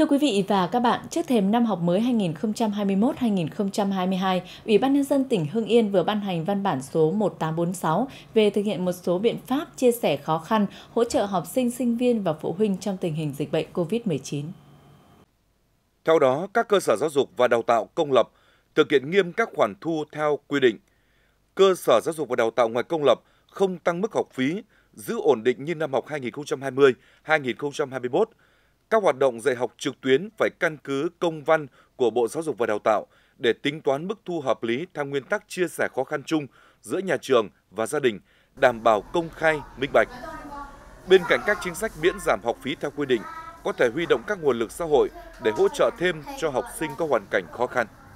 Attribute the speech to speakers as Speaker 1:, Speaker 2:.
Speaker 1: Thưa quý vị và các bạn, trước thềm năm học mới 2021-2022, Ủy ban Nhân dân tỉnh Hưng Yên vừa ban hành văn bản số 1846 về thực hiện một số biện pháp chia sẻ khó khăn, hỗ trợ học sinh, sinh viên và phụ huynh trong tình hình dịch bệnh COVID-19.
Speaker 2: Theo đó, các cơ sở giáo dục và đào tạo công lập thực hiện nghiêm các khoản thu theo quy định. Cơ sở giáo dục và đào tạo ngoài công lập không tăng mức học phí, giữ ổn định như năm học 2020-2021 các hoạt động dạy học trực tuyến phải căn cứ công văn của Bộ Giáo dục và Đào tạo để tính toán mức thu hợp lý theo nguyên tắc chia sẻ khó khăn chung giữa nhà trường và gia đình, đảm bảo công khai, minh bạch. Bên cạnh các chính sách miễn giảm học phí theo quy định, có thể huy động các nguồn lực xã hội để hỗ trợ thêm cho học sinh có hoàn cảnh khó khăn.